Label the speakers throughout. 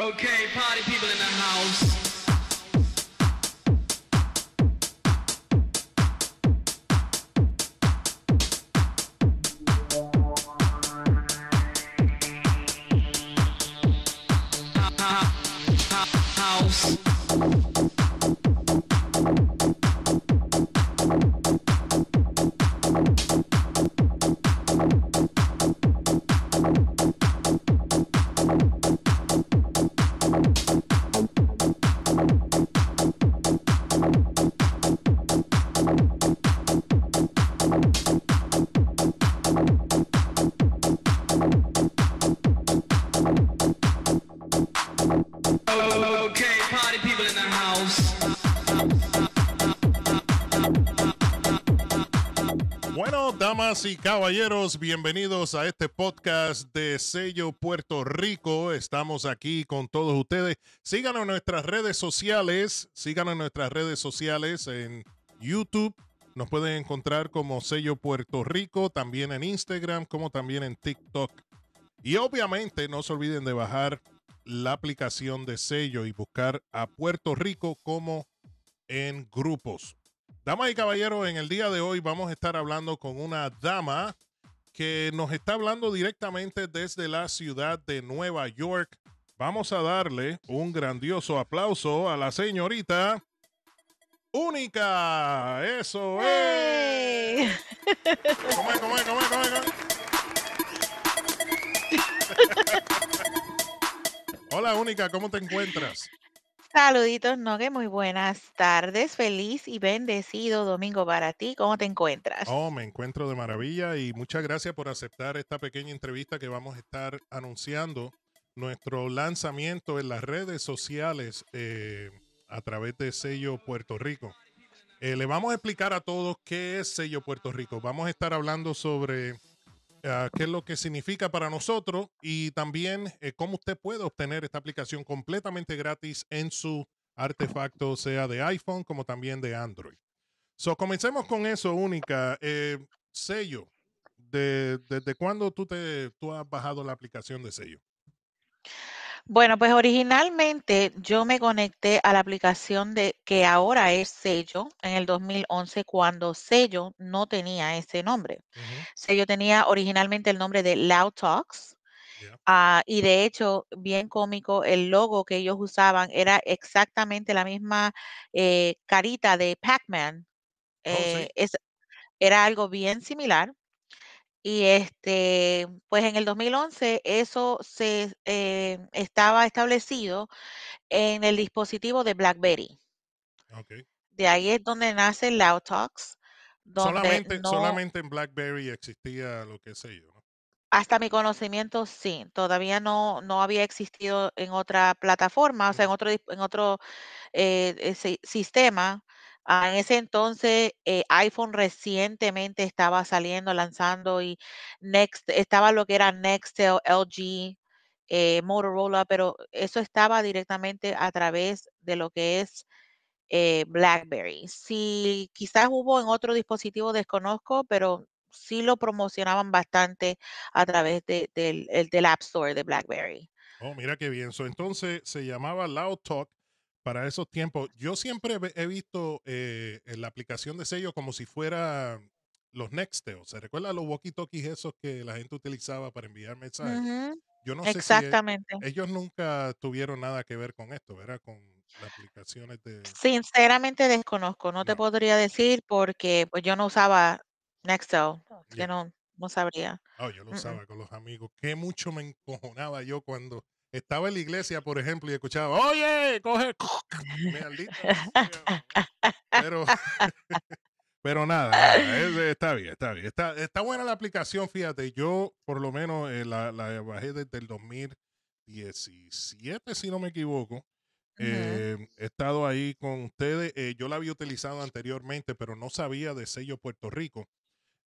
Speaker 1: Okay, party people in the house.
Speaker 2: damas y caballeros, bienvenidos a este podcast de Sello Puerto Rico. Estamos aquí con todos ustedes. Síganos en nuestras redes sociales, síganos en nuestras redes sociales en YouTube. Nos pueden encontrar como Sello Puerto Rico, también en Instagram, como también en TikTok. Y obviamente no se olviden de bajar la aplicación de sello y buscar a Puerto Rico como en grupos. Damas y caballeros, en el día de hoy vamos a estar hablando con una dama que nos está hablando directamente desde la ciudad de Nueva York. Vamos a darle un grandioso aplauso a la señorita Única. Eso es. Hola Única, ¿cómo te encuentras?
Speaker 1: Saluditos, Nogue, muy buenas tardes. Feliz y bendecido domingo para ti. ¿Cómo te encuentras?
Speaker 2: Oh, me encuentro de maravilla y muchas gracias por aceptar esta pequeña entrevista que vamos a estar anunciando nuestro lanzamiento en las redes sociales eh, a través de Sello Puerto Rico. Eh, le vamos a explicar a todos qué es Sello Puerto Rico. Vamos a estar hablando sobre Ah, qué es lo que significa para nosotros y también eh, cómo usted puede obtener esta aplicación completamente gratis en su artefacto, sea de iPhone como también de Android. So, comencemos con eso, Única. Eh, sello, ¿desde cuándo tú, te, tú has bajado la aplicación de sello? Bueno, pues originalmente
Speaker 1: yo me conecté a la aplicación de que ahora es Sello en el 2011 cuando Sello no tenía ese nombre. Sello tenía originalmente el nombre de Loud Talks. Ah, y de hecho, bien cómico, el logo que ellos usaban era exactamente la misma eh, carita de Pac-Man. Oh, eh, era algo bien similar. Y este, pues en el 2011 eso se eh, estaba establecido en el dispositivo de BlackBerry. De ahí es donde nace LoudTalks. solamente, solamente
Speaker 2: en BlackBerry existía lo que sé yo. ¿no?
Speaker 1: Hasta mi conocimiento, sí. Todavía no, no había existido en otra plataforma, o sea, en otro, en otro eh, eh, sistema Ah, en ese entonces, eh, iPhone recientemente estaba saliendo, lanzando y Next, estaba lo que era Nextel, LG, eh, Motorola, pero eso estaba directamente a través de lo que es eh, BlackBerry. Sí, quizás hubo en otro dispositivo, desconozco, pero sí lo promocionaban bastante a través del, App Store de BlackBerry.
Speaker 2: Oh, mira qué bien. entonces se llamaba Loud Talk para esos tiempos. Yo siempre he visto eh, la aplicación de sello como si fuera los Nextel. ¿Se recuerda los walkie-talkies esos que la gente utilizaba para enviar mensajes? Yo no Sé si e, ellos nunca tuvieron nada que ver con esto, ¿verdad? Con las aplicaciones de...
Speaker 1: Sinceramente desconozco, no, te podría decir porque pues, yo no usaba Nextel, que no, no sabría.
Speaker 2: Oh, yo lo mm, mm. usaba con los amigos. Qué mucho me encojonaba yo cuando estaba en la iglesia, por ejemplo, y escuchaba, oye, coge, pero, pero nada, está bien, está bien, está, está buena la aplicación, fíjate, yo por lo menos eh, la, la, bajé desde el 2017, si no me equivoco. Em, he estado ahí con ustedes. Eh, yo la había utilizado anteriormente, pero no sabía de sello Puerto Rico.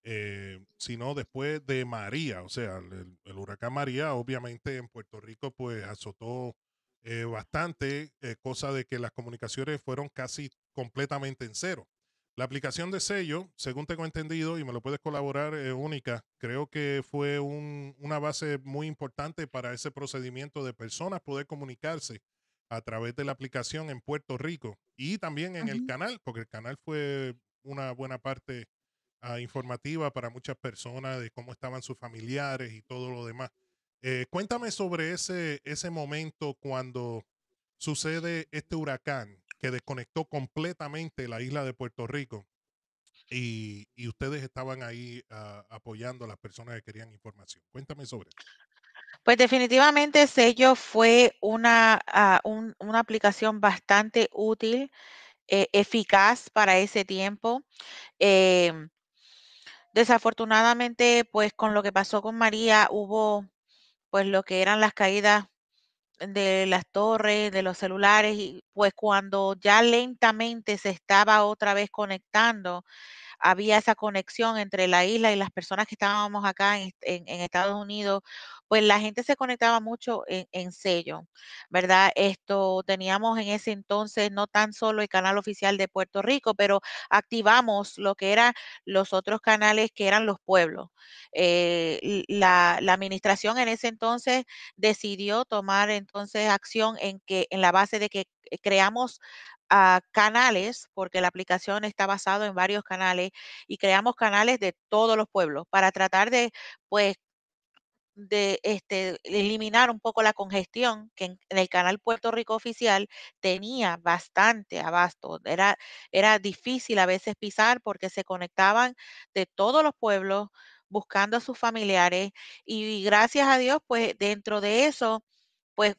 Speaker 2: Eh, sino después de María, o sea, el, huracán María obviamente en Puerto Rico pues azotó eh, bastante, eh, cosa de que las comunicaciones fueron casi completamente en cero. La aplicación de sello, según tengo entendido, y me lo puedes colaborar, única. Creo que fue una base muy importante para ese procedimiento de personas poder comunicarse a través de la aplicación en Puerto Rico y también en el canal, porque el canal fue una buena parte Ah, informativa para muchas personas de cómo estaban sus familiares y todo lo demás. Eh, cuéntame sobre ese, ese momento cuando sucede este huracán que desconectó completamente la isla de Puerto Rico y, ustedes estaban ahí ah, apoyando a las personas que querían información. Cuéntame sobre eso.
Speaker 1: Pues definitivamente Sello fue una, ah, una aplicación bastante útil, eh, eficaz para ese tiempo. Em, Desafortunadamente, pues con lo que pasó con María, hubo pues lo que eran las caídas de las torres, de los celulares, y pues cuando ya lentamente se estaba otra vez conectando, había esa conexión entre la isla y las personas que estábamos acá en, en Estados Unidos, pues la gente se conectaba mucho en, sello, ¿verdad? Esto teníamos en ese entonces no tan solo el canal oficial de Puerto Rico, pero activamos lo que eran los otros canales que eran los pueblos. Eh, la, administración en ese entonces decidió tomar entonces acción en que en la base de que creamos ah, canales, porque la aplicación está basada en varios canales, y creamos canales de todos los pueblos para tratar de, pues, de este, eliminar un poco la congestión que en, el canal Puerto Rico oficial tenía bastante abasto. Era, era difícil a veces pisar porque se conectaban de todos los pueblos buscando a sus familiares y, gracias a Dios, pues dentro de eso, pues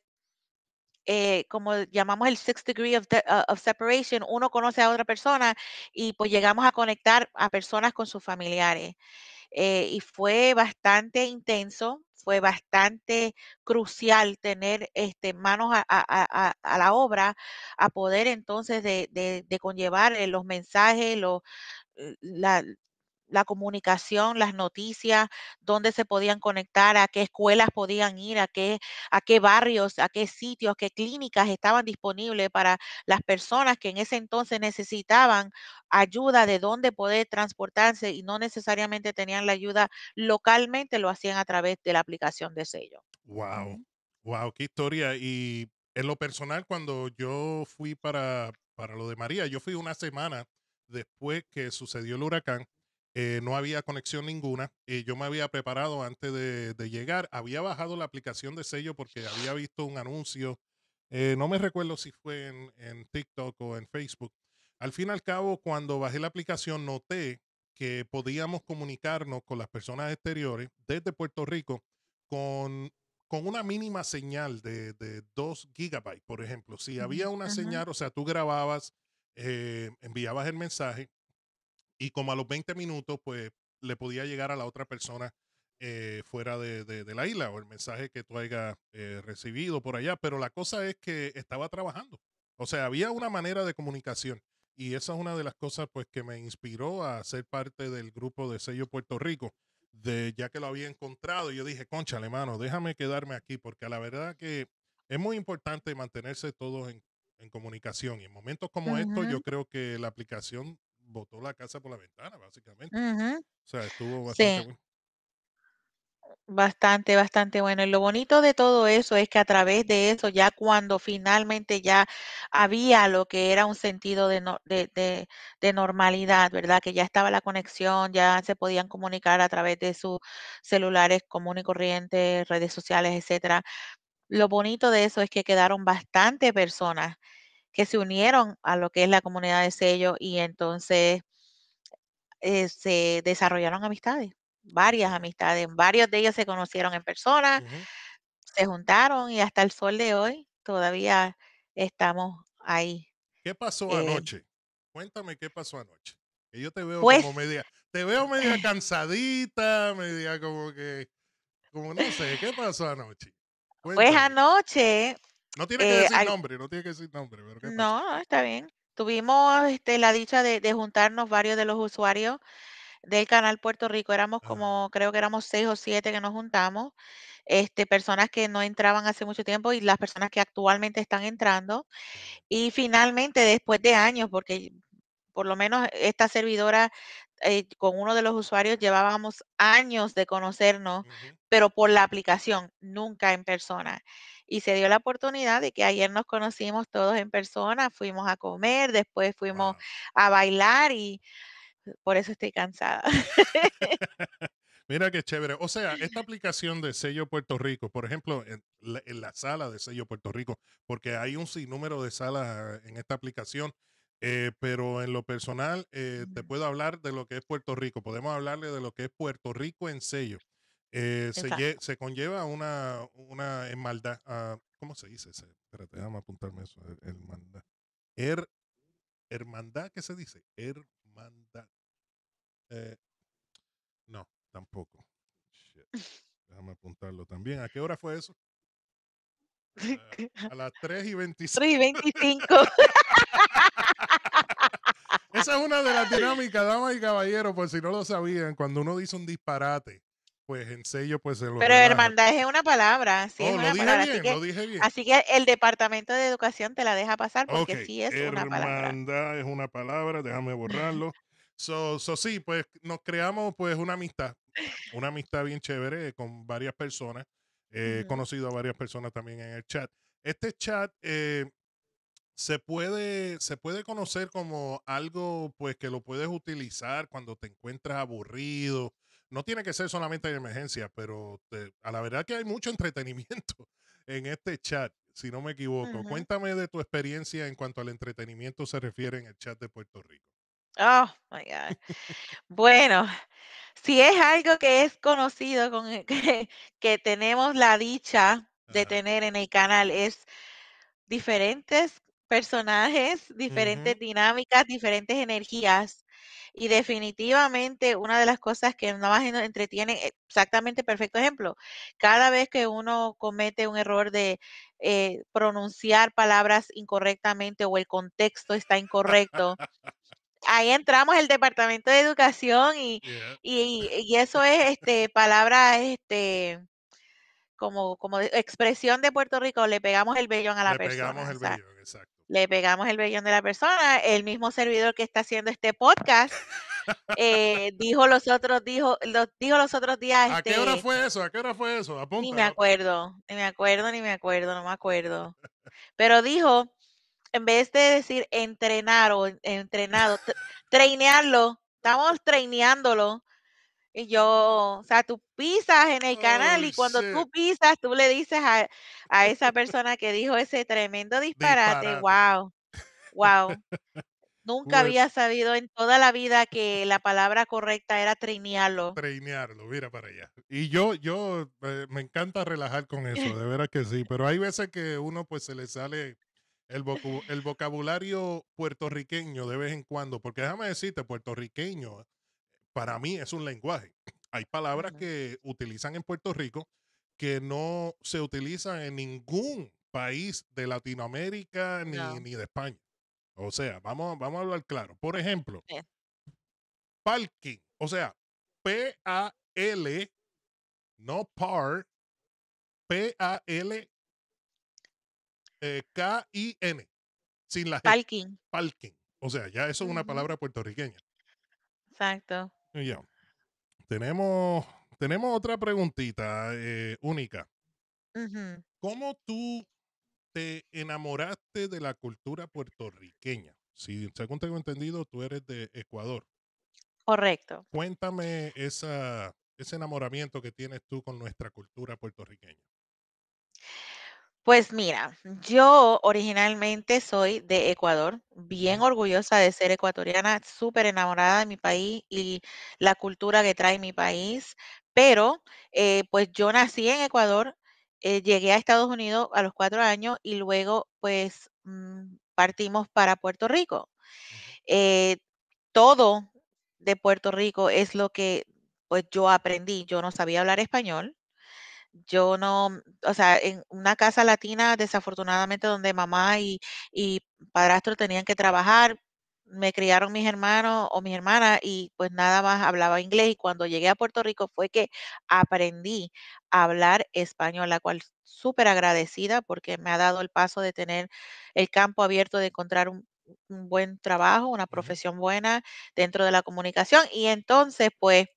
Speaker 1: eh, como llamamos el sixth degree ah, of, separation, uno conoce a otra persona y pues llegamos a conectar a personas con sus familiares. Eh, y fue bastante intenso, fue bastante crucial tener este, manos a, la obra, a poder entonces de, conllevar eh, los mensajes, los, eh, la, la comunicación, las noticias, dónde se podían conectar, a qué escuelas podían ir, a qué, a qué barrios, a qué sitios, qué clínicas estaban disponibles para las personas que en ese entonces necesitaban ayuda de dónde poder transportarse y no necesariamente tenían la ayuda localmente, lo hacían a través de la aplicación de sello.
Speaker 2: Wow, wow, qué historia. Y en lo personal, cuando yo fui para, para lo de María, yo fui una semana después que sucedió el huracán eh, no había conexión ninguna. y yo me había preparado antes de, llegar. Había bajado la aplicación de sello porque había visto un anuncio. Eh, no me recuerdo si fue en, en, TikTok o en Facebook. Al fin y al cabo, cuando bajé la aplicación, noté que podíamos comunicarnos con las personas exteriores desde Puerto Rico con, con una mínima señal de, de 2 gigabytes, por ejemplo. Si había una señal, o sea, tú grababas, eh, enviabas el mensaje y como a los 20 minutos, pues le podía llegar a la otra persona eh, fuera de, la isla o el mensaje que tú hayas eh, recibido por allá. Pero la cosa es que estaba trabajando. O sea, había una manera de comunicación. Y esa es una de las cosas pues, que me inspiró a ser parte del grupo de sello Puerto Rico, de, ya que lo había encontrado. Yo dije, concha, mano, déjame quedarme aquí, porque la verdad que es muy importante mantenerse todos en, comunicación. Y en momentos como estos, yo creo que la aplicación botó la casa por la ventana, básicamente. O sea, estuvo bastante bueno.
Speaker 1: Bastante, bastante bueno. Y lo bonito de todo eso es que a través de eso, ya cuando finalmente ya había lo que era un sentido de, normalidad, ¿verdad? Que ya estaba la conexión, ya se podían comunicar a través de sus celulares común y corriente, redes sociales, etcétera. Lo bonito de eso es que quedaron bastante personas que se unieron a lo que es la comunidad de sello y entonces eh, se desarrollaron amistades, varias amistades, varios de ellos se conocieron en persona, se juntaron y hasta el sol de hoy todavía estamos ahí.
Speaker 2: ¿Qué pasó eh, anoche? Cuéntame qué pasó anoche. yo te veo como pues media, te veo media cansadita, media como que, como no sé, ¿qué pasó anoche? Pues
Speaker 1: anoche no tiene que eh, decir
Speaker 2: nombre, no tiene que decir nombre.
Speaker 1: no, está bien. Tuvimos este, la dicha de, juntarnos varios de los usuarios del canal Puerto Rico. Éramos como, creo que éramos seis o siete que nos juntamos. Este, personas que no entraban hace mucho tiempo y las personas que actualmente están entrando. Y finalmente, después de años, porque por lo menos esta servidora eh, con uno de los usuarios llevábamos años de conocernos, pero por la aplicación, nunca en persona y se dio la oportunidad de que ayer nos conocimos todos en persona, fuimos a comer, después fuimos a bailar y por eso estoy cansada.
Speaker 2: Mira qué chévere. O sea, esta aplicación de sello Puerto Rico, por ejemplo, en la, sala de sello Puerto Rico, porque hay un sinnúmero de salas eh, en esta aplicación, eh, pero en lo personal eh, te puedo hablar de lo que es Puerto Rico. Podemos hablarle de lo que es Puerto Rico en sello. Eh, se, conlleva una, una ah, ¿Cómo se dice? Ese? Espérate, déjame apuntarme eso. Er, hermandad. Er, hermandad, ¿qué se dice? Hermandad. Eh, no, tampoco. Déjame apuntarlo también. ¿A qué hora fue eso? Eh, a las 3 y 25. 3 y 25. Esa es una de las dinámicas, damas y caballeros, por si no lo sabían, cuando uno dice un disparate pues en sello pues se lo Pero hermandad
Speaker 1: es una palabra, sí es oh, una palabra. Bien, así, que, lo dije bien. así que el departamento de educación te la deja pasar porque sí es una palabra.
Speaker 2: Hermandad es una palabra, déjame borrarlo. so, sí, pues nos creamos pues una amistad, una amistad bien chévere con varias personas. Eh, he conocido a varias personas también en el chat. Este chat eh, se puede, se puede conocer como algo pues que lo puedes utilizar cuando te encuentras aburrido, no tiene que ser solamente de emergencia, pero a la verdad que hay mucho entretenimiento en este chat, si no me equivoco. Cuéntame de tu experiencia en cuanto al entretenimiento se refiere en el chat de Puerto Rico.
Speaker 1: Oh, my God. bueno, si es algo que es conocido, con, e, que, tenemos la dicha de tener en el canal, es diferentes personajes, diferentes dinámicas, diferentes energías y definitivamente una de las cosas que nada más nos entretiene, eh, exactamente perfecto ejemplo, cada vez que uno comete un error de eh, pronunciar palabras incorrectamente o el contexto está incorrecto. ahí entramos el departamento de educación y, eso es palabra este, este como, expresión de Puerto Rico, le pegamos el vellón a la le Pegamos el vellón, exacto le pegamos el vellón de la persona. El mismo servidor que está haciendo este podcast eh, dijo los otros dijo los, dijo los otros días. ¿A qué hora este
Speaker 2: fue eso? ¿A qué hora fue eso? ni me
Speaker 1: acuerdo, ni me acuerdo, ni me acuerdo, no me acuerdo. Pero dijo, en vez de decir entrenar o entrenado, trainearlo, estamos traineándolo y yo, o sea, tú pisas en el canal y cuando tú pisas, tú le dices a, esa persona que dijo ese tremendo disparate, wow, wow. Nunca pues había sabido en toda la vida que la palabra correcta era treinearlo.
Speaker 2: Treinearlo, mira para allá. Y yo, yo eh, me encanta relajar con eso, de verdad que sí, pero hay veces que uno pues se le sale el, el vocabulario puertorriqueño de vez en cuando, porque déjame decirte, puertorriqueño para mí es un lenguaje. Hay palabras que utilizan en Puerto Rico que no se utilizan en ningún país de Latinoamérica ni, de España. O sea, vamos, vamos a hablar claro. Por ejemplo, parking, o sea, P-A-L, no par, P-A-L, eh, K-I-N, sin la Parking. Parking. O sea, ya eso es una palabra puertorriqueña. Exacto. Ya Tenemos, tenemos otra preguntita eh, única. ¿Cómo tú te enamoraste de la cultura puertorriqueña? Si, según tengo entendido, tú eres de Ecuador. Correcto. Cuéntame ese enamoramiento que tienes tú con nuestra cultura puertorriqueña. Pues
Speaker 1: mira, yo originalmente soy de Ecuador, bien orgullosa de ser ecuatoriana, súper enamorada de mi país y la cultura que trae mi país, pero eh, pues yo nací en Ecuador, eh, llegué a Estados Unidos a los cuatro años y luego pues mm, partimos para Puerto Rico. Eh, todo de Puerto Rico es lo que pues yo aprendí, yo no sabía hablar español yo no, mm, o sea, en una casa latina, desafortunadamente, donde mamá y, padrastro tenían que trabajar, me criaron mis hermanos o mis hermanas y pues nada más hablaba inglés y cuando llegué a Puerto Rico fue que aprendí a hablar español, la cual súper agradecida porque me ha dado el paso de tener el campo abierto, de encontrar un buen trabajo, una profesión buena dentro de la comunicación y entonces pues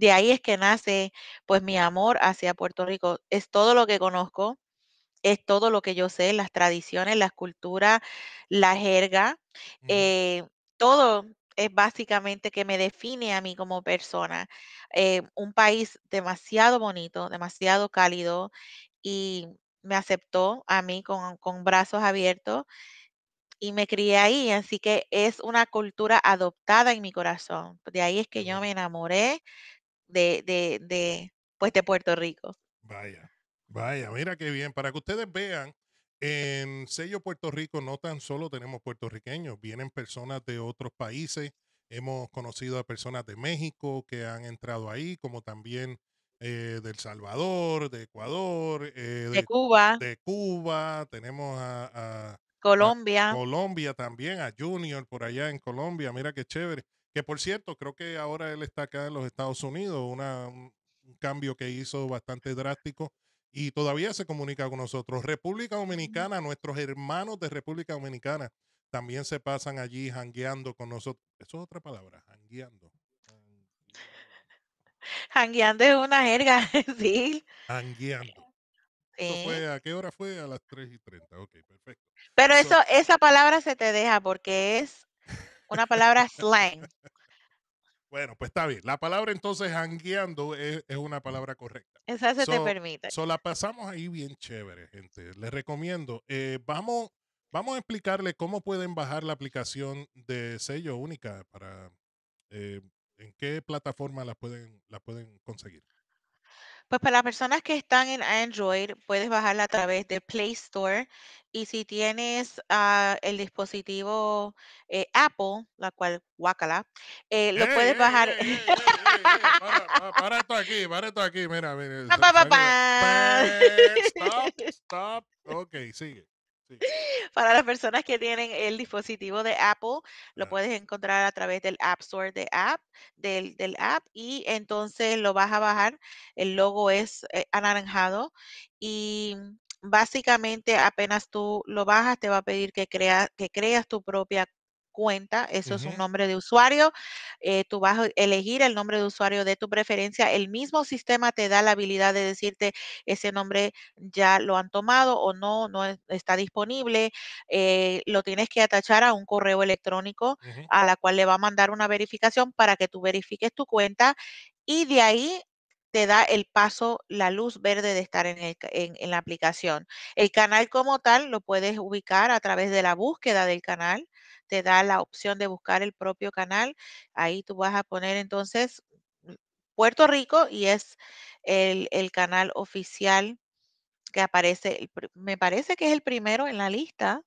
Speaker 1: de ahí es que nace pues mi amor hacia Puerto Rico. Es todo lo que conozco, es todo lo que yo sé, las tradiciones, las culturas, la jerga, eh, todo es básicamente que me define a mí como persona. Eh, un país demasiado bonito, demasiado cálido y me aceptó a mí con, con brazos abiertos y me crié ahí, así que es una cultura adoptada en mi corazón. De ahí es que yo me enamoré de, pues de Puerto Rico.
Speaker 2: Vaya, vaya, mira qué bien. Para que ustedes vean, en Sello Puerto Rico no tan solo tenemos puertorriqueños, vienen personas de otros países. Hemos conocido a personas de México que han entrado ahí, como también eh, del Salvador, de Ecuador, eh, de, Cuba. tenemos a, Colombia. Colombia también, a Junior por allá en Colombia, mira qué chévere. Que por cierto, creo que ahora él está acá en los Estados Unidos, un cambio que hizo bastante drástico y todavía se comunica con nosotros. República Dominicana, nuestros hermanos de República Dominicana también se pasan allí hangueando con nosotros. Eso es otra palabra, jangueando.
Speaker 1: Hangueando es una jerga, sí.
Speaker 2: Hangueando. Fue, ¿A qué hora fue? A las 3 y 30. Ok, perfecto. Pero eso,
Speaker 1: esa palabra se te deja porque es una palabra slang.
Speaker 2: Bueno, pues está bien. La palabra entonces hangueando es, es una palabra correcta.
Speaker 1: Esa se te permite. So la
Speaker 2: pasamos ahí bien chévere, gente. Les recomiendo. Eh, vamos, vamos a explicarle cómo pueden bajar la aplicación de sello única para eh, en qué plataforma la pueden, la pueden conseguir.
Speaker 1: Pues para las personas que están en Android, puedes bajarla a través de Play Store. Y si tienes el dispositivo Apple, la cual, guácala, lo puedes bajar.
Speaker 2: para, esto aquí, para esto aquí, mira. mira
Speaker 1: stop, stop.
Speaker 2: Ok, sigue.
Speaker 1: Para las personas que tienen el dispositivo de Apple, lo puedes encontrar a través del App Store de app, del, app, y entonces lo vas a bajar. El logo es eh, anaranjado y básicamente apenas tú lo bajas, te va a pedir que, crea, que creas tu propia cuenta, eso es un nombre de usuario. Eh, tú vas a elegir el nombre de usuario de tu preferencia. El mismo sistema te da la habilidad de decirte ese nombre ya lo han tomado o no, no está disponible. Eh, lo tienes que atachar a un correo electrónico a la cual le va a mandar una verificación para que tú verifiques tu cuenta. Y de ahí te da el paso, la luz verde de estar en, en, la aplicación. El canal como tal lo puedes ubicar a través de la búsqueda del canal te da la opción de buscar el propio canal. Ahí tú vas a poner entonces mm, Puerto Rico y es el, canal oficial que aparece, me parece que es el primero en la lista.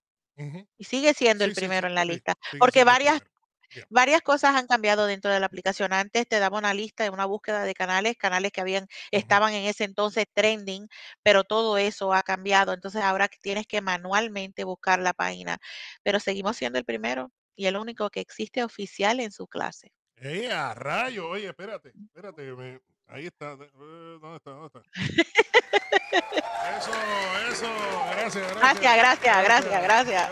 Speaker 1: Y sigue siendo el primero en la lista, porque varias Varias cosas han cambiado dentro de la aplicación. Antes te daba una lista de una búsqueda de canales, canales que habían, estaban en ese entonces trending, pero todo eso ha cambiado. Entonces ahora tienes que manualmente buscar la página. Pero seguimos siendo el primero y el único que existe oficial en su clase.
Speaker 2: ¡Ey, ¡Eh, a rayo! Oye, espérate, espérate, Ahí está. Eh, ¿Dónde está? ¿Dónde está? eso, eso. Gracias, gracias, gracias, gracias. Gracias.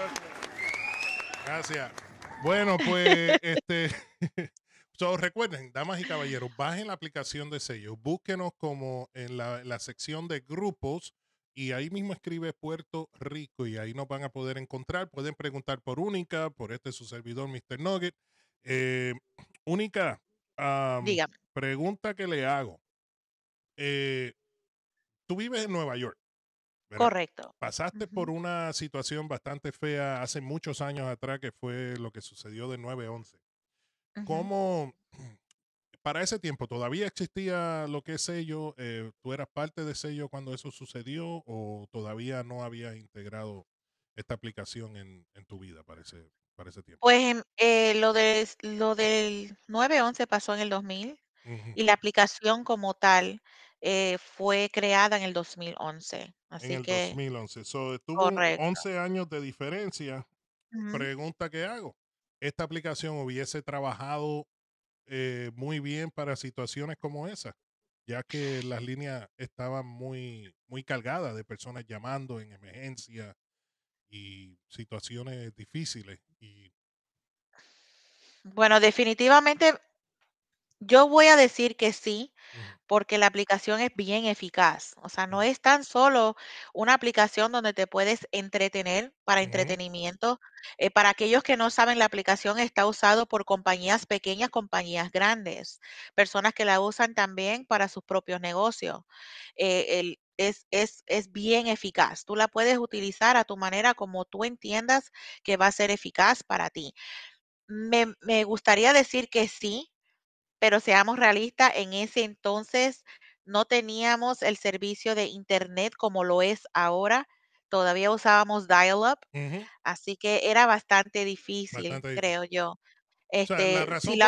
Speaker 2: gracias. Bueno, pues este, so, recuerden, damas y caballeros, bajen la aplicación de sellos, búsquenos como en la, sección de grupos y ahí mismo escribe Puerto Rico y ahí nos van a poder encontrar. Pueden preguntar por Única, por este su servidor, Mr. Nugget. Eh, única, pregunta que le hago. Eh, tú vives en Nueva York. Correcto. Pasaste por una situación bastante fea hace muchos años atrás, que fue lo que sucedió de 9-11. ¿Cómo, para ese tiempo, todavía existía lo que es sello? Eh, ¿Tú eras parte de sello cuando eso sucedió o todavía no habías integrado esta aplicación en, tu vida para ese, para ese tiempo? Pues
Speaker 1: em, eh, lo, de, lo del 9-11 pasó en el 2000 y la aplicación como tal eh, fue creada en el 2011 en el
Speaker 2: 2011. So, estuvo 11 años de diferencia. Pregunta que hago. ¿Esta aplicación hubiese trabajado eh, muy bien para situaciones como esa? Ya que las líneas estaban muy, muy cargadas de personas llamando en emergencia y situaciones difíciles.
Speaker 1: Bueno, definitivamente yo voy a decir que sí, porque la aplicación es bien eficaz. O sea, no es tan solo una aplicación donde te puedes entretener para entretenimiento. Eh, para aquellos que no saben, la aplicación está usado por compañías pequeñas, compañías grandes, personas que la usan también para sus propios negocios. Eh, es, bien eficaz. Tú la puedes utilizar a tu manera como tú entiendas que va a ser eficaz para ti. me gustaría decir que sí, pero seamos realistas, en ese entonces no teníamos el servicio de internet como lo es ahora. Todavía usábamos dial-up, así que era bastante difícil, creo yo.
Speaker 2: Este, la, razón la...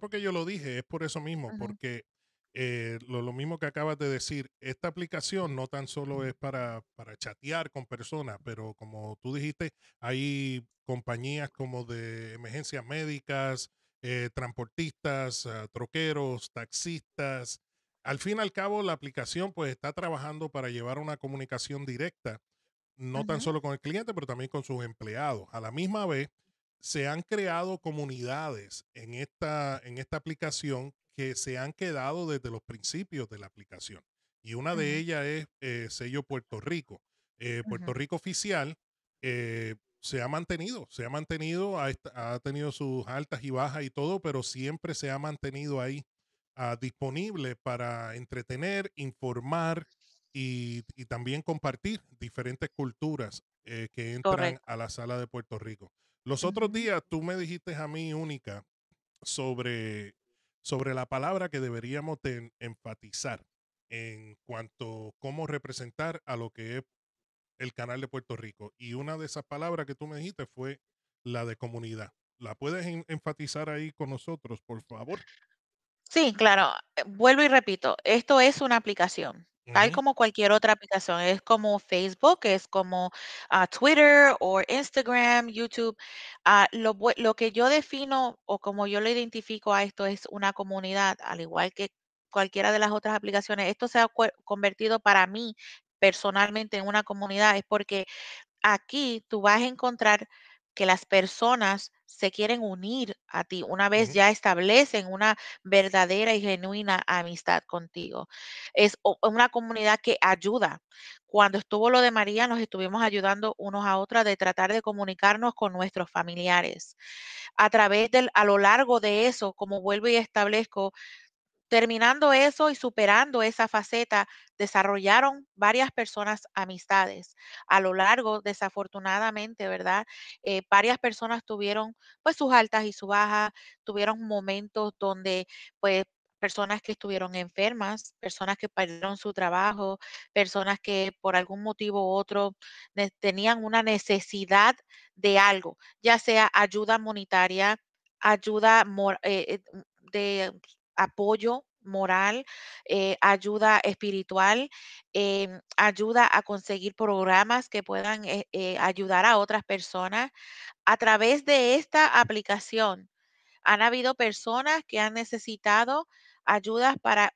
Speaker 2: Porque, yo lo dije es por eso mismo, porque eh, lo, mismo que acabas de decir, esta aplicación no tan solo es para, para chatear con personas, pero como tú dijiste, hay compañías como de emergencias médicas, eh, transportistas, eh, troqueros, taxistas. Al fin y al cabo, la aplicación pues está trabajando para llevar una comunicación directa, no tan solo con el cliente, pero también con sus empleados. A la misma vez, se han creado comunidades en esta, en esta aplicación que se han quedado desde los principios de la aplicación. Y una de ellas es eh, sello Puerto Rico. Puerto Rico Oficial se ha mantenido, se ha mantenido, ha, ha, tenido sus altas y bajas y todo, pero siempre se ha mantenido ahí ah, disponible para entretener, informar y, también compartir diferentes culturas eh, que entran a la sala de Puerto Rico. Los otros días tú me dijiste a mí única sobre, sobre la palabra que deberíamos enfatizar en cuanto a cómo representar a lo que es el canal de Puerto Rico. Y una de esas palabras que tú me dijiste fue la de comunidad. ¿La puedes enfatizar ahí con nosotros, por favor?
Speaker 1: Sí, claro. Eh, vuelvo y repito, esto es una aplicación. Tal como cualquier otra aplicación, es como Facebook, es como ah, Twitter o Instagram, YouTube. Ah, lo, lo que yo defino o como yo lo identifico a esto es una comunidad, al igual que cualquiera de las otras aplicaciones. Esto se ha convertido para mí personalmente en una comunidad es porque aquí tú vas a encontrar que las personas se quieren unir a ti una vez ya establecen una verdadera y genuina amistad contigo. Es una comunidad que ayuda. Cuando estuvo lo de María, nos estuvimos ayudando unos a otros de tratar de comunicarnos con nuestros familiares. A través del, a lo largo de eso, como vuelvo y establezco, Terminando eso y superando esa faceta, desarrollaron varias personas amistades. A lo largo, desafortunadamente, ¿verdad? Eh, varias personas tuvieron pues sus altas y sus bajas, tuvieron momentos donde pues personas que estuvieron enfermas, personas que perdieron su trabajo, personas que por algún motivo u otro tenían una necesidad de algo, ya sea ayuda monetaria, ayuda eh, eh, de apoyo moral, eh, ayuda espiritual, eh, ayuda a conseguir programas que puedan eh, ayudar a otras personas. A través de esta aplicación han habido personas que han necesitado ayudas para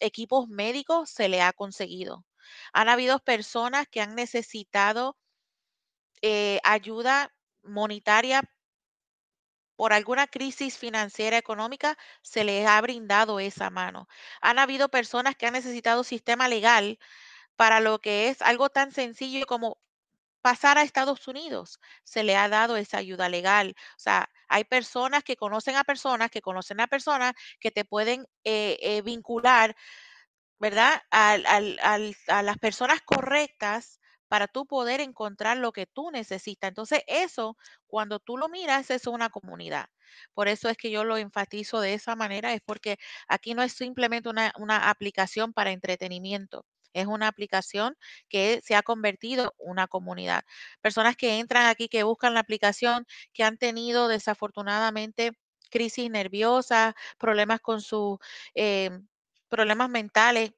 Speaker 1: equipos médicos, se le ha conseguido. Han habido personas que han necesitado ayuda monetaria por alguna crisis financiera económica, se les ha brindado esa mano. Han habido personas que han necesitado sistema legal para lo que es algo tan sencillo como pasar a Estados Unidos, se le ha dado esa ayuda legal. O sea, hay personas que conocen a personas, que conocen a personas que te pueden eh, eh, vincular, ¿verdad? a las personas correctas para tú poder encontrar lo que tú necesitas. Entonces, eso, cuando tú lo miras, es una comunidad. Por eso es que yo lo enfatizo de esa manera, es porque aquí no es simplemente una, aplicación para entretenimiento. Es una aplicación que se ha convertido en una comunidad. Personas que entran aquí, que buscan la aplicación, que han tenido desafortunadamente crisis nerviosas, problemas con sus em, problemas mentales,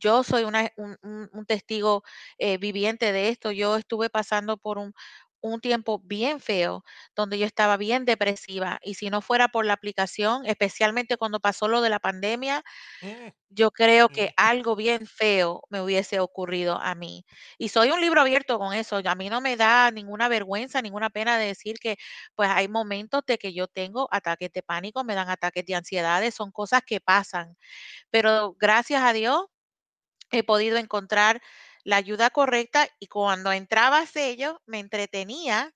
Speaker 1: yo soy un, testigo eh, viviente de esto. Yo estuve pasando por un, un tiempo bien feo, donde yo estaba bien depresiva. Y si no fuera por la aplicación, especialmente cuando pasó lo de la pandemia, eh, yo creo que eh. algo bien feo me hubiese ocurrido a mí. Y soy un libro abierto con eso. A mí no me da ninguna vergüenza, ninguna pena de decir que pues hay momentos de que yo tengo ataques de pánico, me dan ataques de ansiedades, son cosas que pasan. Pero gracias a Dios, he podido encontrar la ayuda correcta y cuando entraba a ellos me entretenía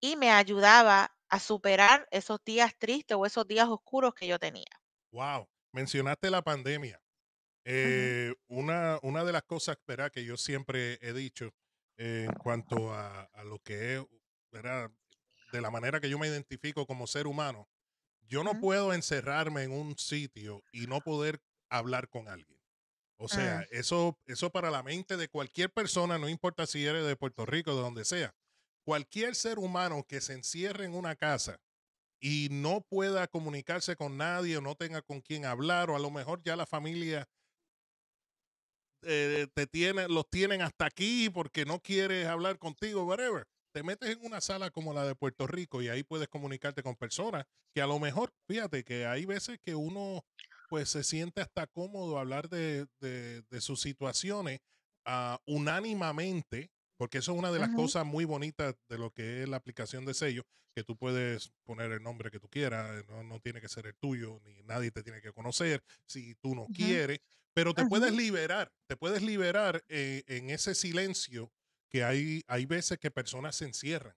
Speaker 1: y me ayudaba a superar esos días tristes o esos días oscuros que yo tenía.
Speaker 2: Wow, mencionaste la pandemia. Eh, una, una de las cosas que yo siempre he dicho en cuanto a, lo que es, de la manera que yo me identifico como ser humano, yo no puedo encerrarme en un sitio y no poder hablar con alguien. O ah. sea, eso, eso para la mente de cualquier persona, no importa si eres de Puerto Rico, de donde sea, cualquier ser humano que se encierre en una casa y no pueda comunicarse con nadie o no tenga con quién hablar o a lo mejor ya la familia eh, te tiene, los tienen hasta aquí porque no quieres hablar contigo, whatever. Te metes en una sala como la de Puerto Rico y ahí puedes comunicarte con personas que a lo mejor, fíjate que hay veces que uno pues se siente hasta cómodo hablar de, sus situaciones ah, unánimamente, porque eso es una de las cosas muy bonitas de lo que es la aplicación de sello, que tú puedes poner el nombre que tú quieras, no, tiene que ser el tuyo, ni nadie te tiene que conocer, si tú no quieres, pero te puedes liberar, te puedes liberar eh, en ese silencio que hay, hay veces que personas se encierran.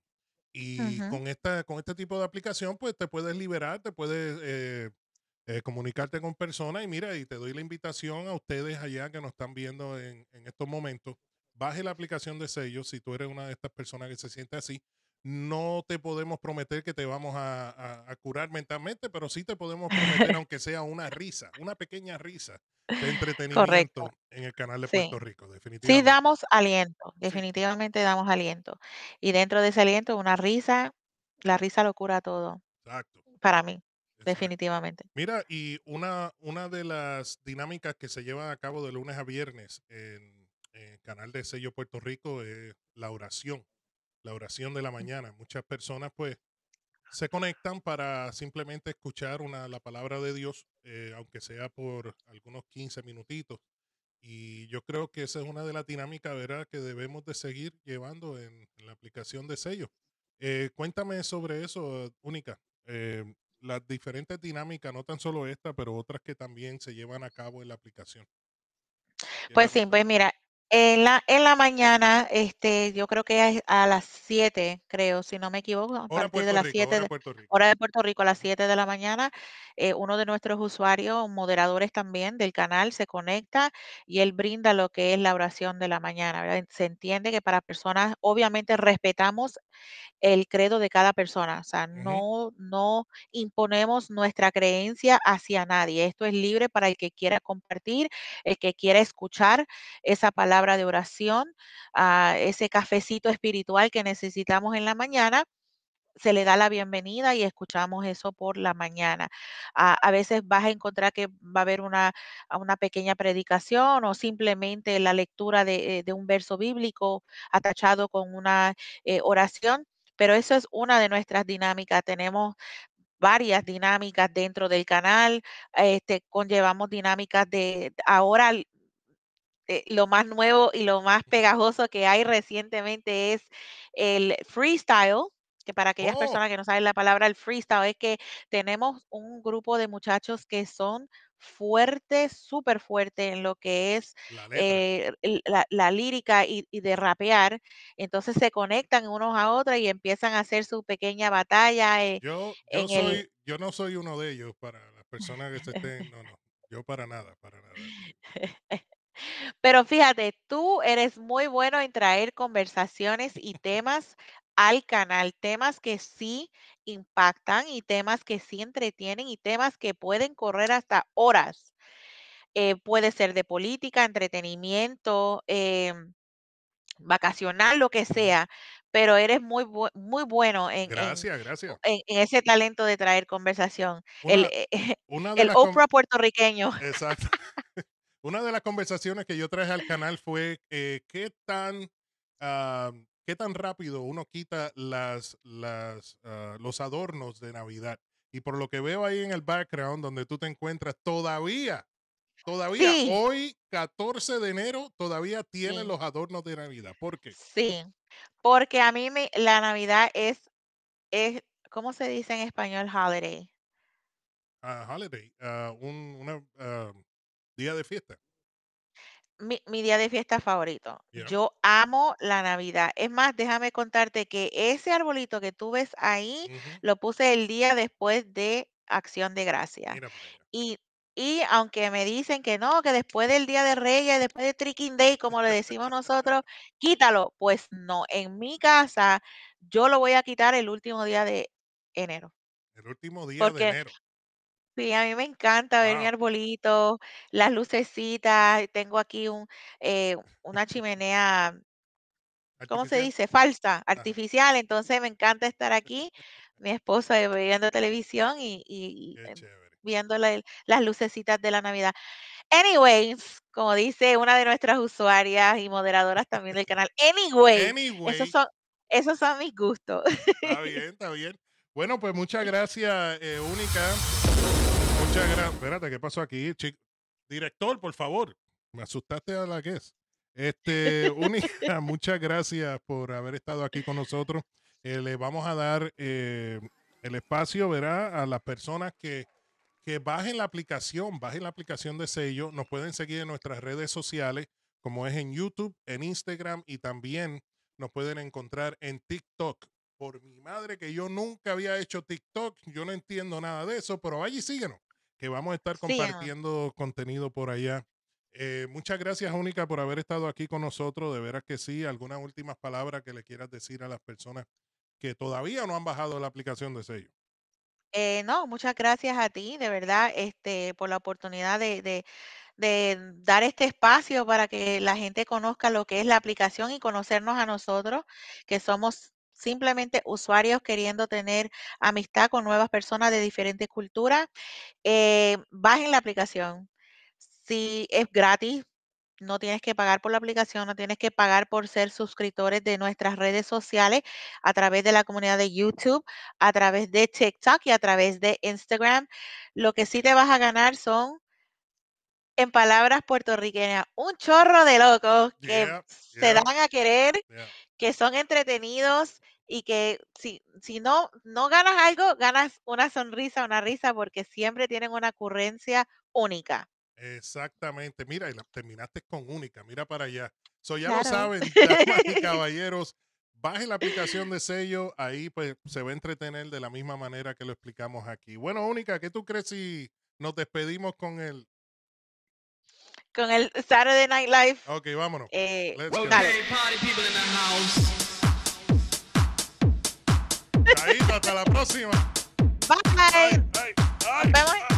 Speaker 2: Y con, esta, con este tipo de aplicación, pues te puedes liberar, te puedes eh, eh, comunicarte con personas. Y mira, y te doy la invitación a ustedes allá que nos están viendo en, estos momentos. Baje la aplicación de sellos si tú eres una de estas personas que se siente así. No te podemos prometer que te vamos a, curar mentalmente, pero sí te podemos prometer, aunque sea una risa, una pequeña risa de entretenimiento en el canal de Puerto Rico, definitivamente.
Speaker 1: Sí, damos aliento, definitivamente damos aliento. Y dentro de ese aliento, una risa, la risa lo cura todo. Exacto. Para mí definitivamente.
Speaker 2: Mira, y una, una de las dinámicas que se lleva a cabo de lunes a viernes en, el canal de sello Puerto Rico es la oración, la oración de la mañana. Muchas personas pues se conectan para simplemente escuchar la palabra de Dios, eh, aunque sea por algunos 15 minutitos. Y yo creo que esa es una de las dinámicas, ¿verdad?, que debemos de seguir llevando en, la aplicación de sello. Eh, cuéntame sobre eso, Única. Eh, las diferentes dinámicas, no tan solo esta, pero otras que también se llevan a cabo en la aplicación.
Speaker 1: Pues sí, pues mira, en la, en la mañana, este, yo creo que a, las 7, creo, si no me equivoco, a partir de las 7 hora de, Puerto Rico. a las 7 de la mañana, eh, uno de nuestros usuarios, moderadores también del canal, se conecta y él brinda lo que es la oración de la mañana. Se entiende que para personas, obviamente respetamos el credo de cada persona, o sea, no, no imponemos nuestra creencia hacia nadie. Esto es libre para el que quiera compartir, el que quiera escuchar esa palabra de oración, a ese cafecito espiritual que necesitamos en la mañana se le da la bienvenida y escuchamos eso por la mañana. A, veces vas a encontrar que va a haber una, una pequeña predicación o simplemente la lectura de, eh, un verso bíblico atachado con una eh, oración, pero eso es una de nuestras dinámicas. Tenemos varias dinámicas dentro del canal, este, conllevamos dinámicas de ahora eh, lo más nuevo y lo más pegajoso que hay recientemente es el freestyle, que para aquellas oh. personas que no saben la palabra el freestyle es que tenemos un grupo de muchachos que son fuertes, súper fuerte en lo que es la, eh, la, la lírica y, de rapear. Entonces se conectan unos a otros y empiezan a hacer su pequeña batalla. Eh, yo, el...
Speaker 2: yo, no soy uno de ellos para las personas que estén. no, no, yo para nada, para nada.
Speaker 1: Pero fíjate, tú eres muy bueno en traer conversaciones y temas al canal, temas que sí impactan y temas que sí entretienen y temas que pueden correr hasta horas. Eh, puede ser de política, entretenimiento, em, vacacional, lo que sea, pero eres muy, muy bueno en, en, ese talento de traer conversación. el, eh, el Oprah
Speaker 2: puertorriqueño. Exacto. Una de las conversaciones que yo traje al canal fue eh, qué tan ah, qué tan rápido uno quita las, las ah, los adornos de Navidad. Y por lo que veo ahí en el background donde tú te encuentras todavía Todavía hoy, 14 de enero, todavía tienen los adornos de Navidad. ¿Por qué?
Speaker 1: Sí, porque a mí me, la Navidad es, es, ¿cómo se dice en español holiday?
Speaker 2: Ah, holiday, una, día de fiesta.
Speaker 1: Mi, día de fiesta favorito. Yo amo la Navidad. Es más, déjame contarte que ese arbolito que tú ves ahí lo puse el día después de Acción de Gracia. Y, y aunque me dicen que no, que después del Día de Reyes, después de Tricking Day, como le decimos nosotros, quítalo. Pues no, en mi casa yo lo voy a quitar el último día de enero.
Speaker 2: El último día de enero.
Speaker 1: Sí, a mí me encanta ver mi arbolito, las lucecitas. Tengo aquí eh, una chimenea ¿cómo se dice? Falsa, ah. artificial. Entonces me encanta estar aquí, mi esposa eh, viendo televisión y, eh, viendo las lucecitas de la Navidad. Anyways, como dice una de nuestras usuarias y moderadoras también del canal, anyway, esos son, esos son mis gustos.
Speaker 2: está bien, está bien. Bueno, pues muchas gracias, eh, Única. Muchas gracias. Espérate, ¿qué pasó aquí, Director, por favor. Me asustaste a la que es. Este, única, muchas gracias por haber estado aquí con nosotros. Eh, le vamos a dar eh, el espacio, verá, a las personas que, que bajen la aplicación, bajen la aplicación de sello. Nos pueden seguir en nuestras redes sociales, como es en YouTube, en Instagram y también nos pueden encontrar en TikTok. Por mi madre, que yo nunca había hecho TikTok, yo no entiendo nada de eso, pero vaya y síguenos que vamos a estar ah. compartiendo contenido por allá. Eh, muchas gracias, Única, por haber estado aquí con nosotros. De veras que sí. ¿Algunas últimas palabras que le quieras decir a las personas que todavía no han bajado la aplicación de sello?
Speaker 1: Eh, no, muchas gracias a ti, de verdad, este, por la oportunidad de, dar este espacio para que la gente conozca lo que es la aplicación y conocernos a nosotros, que somos simplemente usuarios queriendo tener amistad con nuevas personas de diferentes culturas, eh, bajen la aplicación. Si es gratis, no tienes que pagar por la aplicación, no tienes que pagar por ser suscriptores de nuestras redes sociales a través de la comunidad de YouTube, a través de TikTok y a través de Instagram. Lo que sí te vas a ganar son, en palabras puertorriqueñas, un chorro de locos que se dan a querer, que son entretenidos y que si, si no, no ganas algo, ganas una sonrisa, una risa, porque siempre tienen una ocurrencia única.
Speaker 2: Exactamente, mira, y la terminaste con única, mira para allá. So ya lo saben, caballeros, bajen la aplicación de sello, ahí pues se va a entretener de la misma manera que lo explicamos aquí. Bueno, única, ¿qué tú crees si nos despedimos con el con el Saturday Night Live. Ok, vámonos. Eh, Let's go. Okay, Ahí, hasta la próxima. Bye. Bye. Bye. Bye.